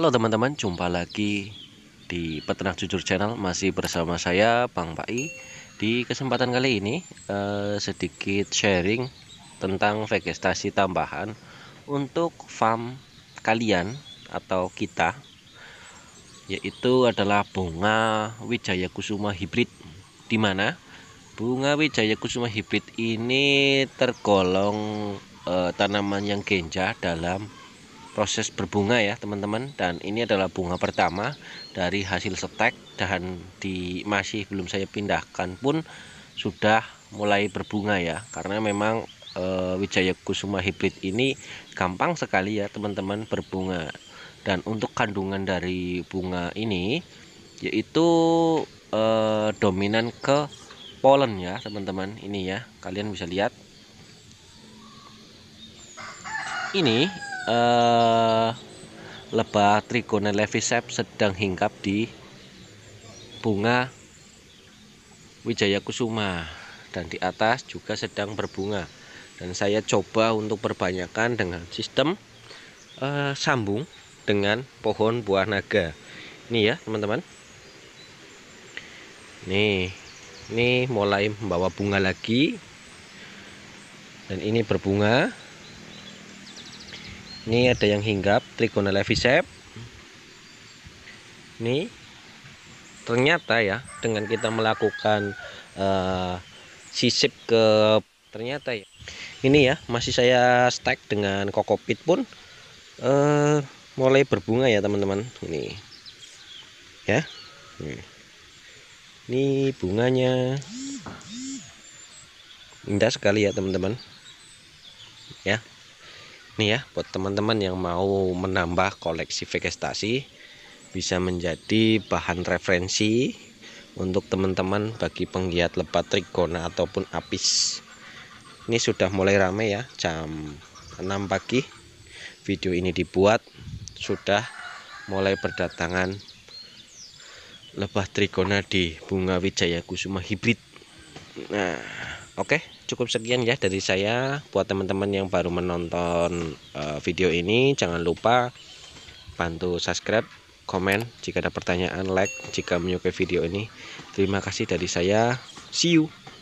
Halo teman-teman, jumpa lagi di Peternak Jujur Channel Masih bersama saya, Bang Pai Di kesempatan kali ini eh, Sedikit sharing Tentang vegetasi tambahan Untuk farm kalian Atau kita Yaitu adalah bunga Wijaya Kusuma Hibrid Dimana bunga Wijaya Kusuma Hibrid ini Tergolong eh, tanaman yang genjah Dalam proses berbunga ya teman-teman dan ini adalah bunga pertama dari hasil setek dan di masih belum saya pindahkan pun sudah mulai berbunga ya karena memang e, Wijaya Kusuma hybrid ini gampang sekali ya teman-teman berbunga dan untuk kandungan dari bunga ini yaitu e, dominan ke polen ya teman-teman ini ya kalian bisa lihat ini eh, lebah levisep sedang hinggap di bunga Wijaya Kusuma dan di atas juga sedang berbunga dan saya coba untuk perbanyakan dengan sistem eh, sambung dengan pohon buah naga ini ya teman-teman nih ini mulai membawa bunga lagi dan ini berbunga ini ada yang hinggap trigonal levisep. ini ternyata ya dengan kita melakukan uh, sisip ke ternyata ya ini ya masih saya stack dengan kokopit pun uh, mulai berbunga ya teman-teman ini ya ini bunganya indah sekali ya teman-teman ya nih ya buat teman-teman yang mau menambah koleksi vegetasi bisa menjadi bahan referensi untuk teman-teman bagi penggiat lebat trigona ataupun apis ini sudah mulai ramai ya jam 6 pagi video ini dibuat sudah mulai berdatangan lebah trigona di bunga wijaya kusuma hibrid nah Oke, cukup sekian ya dari saya. Buat teman-teman yang baru menonton eh, video ini, jangan lupa bantu subscribe, komen jika ada pertanyaan, like jika menyukai video ini. Terima kasih dari saya. See you.